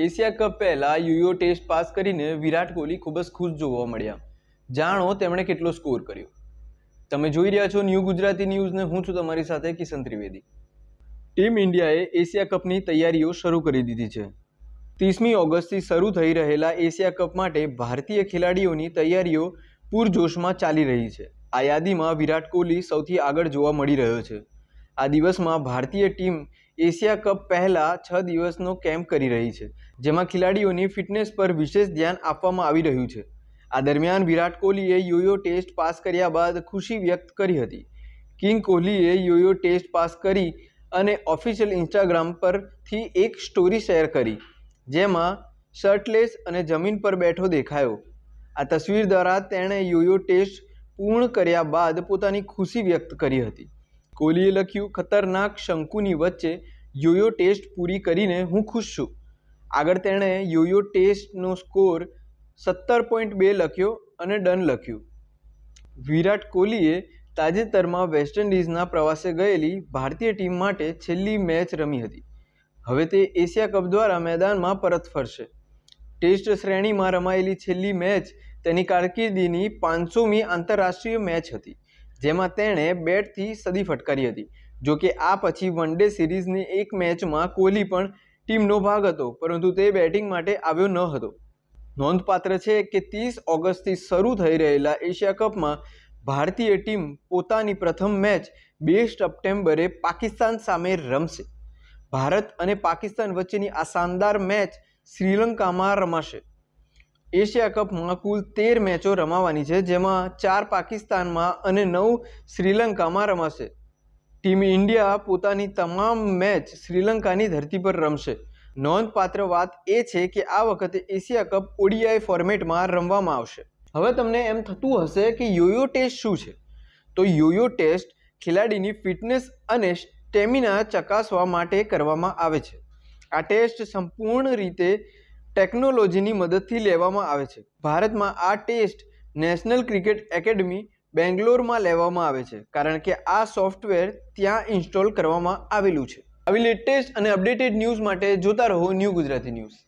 Asia cup પહેલાં યુયો test pass કરીને વિરાટ કોહલી ખૂબ જ ખુશ જોવા મળ્યા જાણો તેમણે કેટલો સ્કોર કર્યો તમે જોઈ રહ્યા છો ન્યૂ ગુજરાતી ન્યૂઝને હું છું તમારી સાથે કિશન ત્રિવેદી ટીમ ઇન્ડિયાએ એશિયા કપની તૈયારીઓ શરૂ કરી દીધી છે ત્રીસમી ઓગસ્ટથી શરૂ થઈ રહેલા એશિયા કપ માટે ભારતીય ખેલાડીઓની તૈયારીઓ પૂરજોશમાં ચાલી રહી છે આ યાદીમાં વિરાટ કોહલી સૌથી આગળ જોવા મળી રહ્યો છે આ દિવસમાં ભારતીય ટીમ એશિયા કપ પહેલાં છ દિવસનો કેમ્પ કરી રહી છે જેમાં ખેલાડીઓની ફિટનેસ પર વિશેષ ધ્યાન આપવામાં આવી રહ્યું છે આ દરમિયાન વિરાટ કોહલીએ યોયો ટેસ્ટ પાસ કર્યા બાદ ખુશી વ્યક્ત કરી હતી કિંગ કોહલીએ યોયો ટેસ્ટ પાસ કરી અને ઓફિશિયલ ઇન્સ્ટાગ્રામ પરથી એક સ્ટોરી શેર કરી જેમાં શર્ટલેસ અને જમીન પર બેઠો દેખાયો આ તસવીર દ્વારા તેણે યોયો ટેસ્ટ પૂર્ણ કર્યા બાદ પોતાની ખુશી વ્યક્ત કરી હતી કોહલીએ લખ્યું ખતરનાક શંકુની વચ્ચે યોયો ટેસ્ટ પૂરી કરીને હું ખુશ છું આગળ તેણે યોયો ટેસ્ટનો સ્કોર સત્તર પોઈન્ટ બે લખ્યો અને ડન લખ્યું વિરાટ કોહલીએ તાજેતરમાં વેસ્ટ ઇન્ડિઝના પ્રવાસે ગયેલી ભારતીય ટીમ માટે છેલ્લી મેચ રમી હતી હવે તે એશિયા કપ દ્વારા મેદાનમાં પરત ફરશે ટેસ્ટ શ્રેણીમાં રમાયેલી છેલ્લી મેચ તેની કારકિર્દીની પાંચસોમી આંતરરાષ્ટ્રીય મેચ હતી જેમાં તેણે બેટથી સદી ફટકારી હતી જો કે આ પછી વન ડે સિરીઝની એક મેચમાં કોહલી પણ ટીમનો ભાગ હતો પરંતુ તે બેટિંગ માટે આવ્યો ન હતો નોંધપાત્ર છે કે ત્રીસ ઓગસ્ટથી શરૂ થઈ રહેલા એશિયા કપમાં ભારતીય ટીમ પોતાની પ્રથમ મેચ બે સપ્ટેમ્બરે પાકિસ્તાન સામે રમશે ભારત અને પાકિસ્તાન વચ્ચેની આ શાનદાર મેચ શ્રીલંકામાં રમાશે એશિયા કપમાં કુલ તેર મેચો રમાવાની છે જેમાં ચાર પાકિસ્તાનમાં અને નવ શ્રીલંકામાં રમાશે ટીમ ઇન્ડિયા પોતાની તમામ મેચ શ્રીલંકાની ધરતી પર રમશે નોંધપાત્ર વાત એ છે કે આ વખતે એશિયા કપ ઓડીઆઈ ફોર્મેટમાં રમવામાં આવશે હવે તમને એમ થતું હશે કે યોયો ટેસ્ટ શું છે તો યોયો ટેસ્ટ ખેલાડીની ફિટનેસ અને સ્ટેમિના ચકાસવા માટે કરવામાં આવે છે આ ટેસ્ટ સંપૂર્ણ રીતે ટેકનોલોજીની મદદથી લેવામાં આવે છે ભારતમાં આ ટેસ્ટ નેશનલ ક્રિકેટ એકેડમી બેંગ્લોરમાં લેવામાં આવે છે કારણ કે આ સોફ્ટવેર ત્યાં ઇન્સ્ટોલ કરવામાં આવેલું છે આવી લેટેસ્ટ અને અપડેટેડ ન્યૂઝ માટે જોતા રહો ન્યૂ ગુજરાતી ન્યૂઝ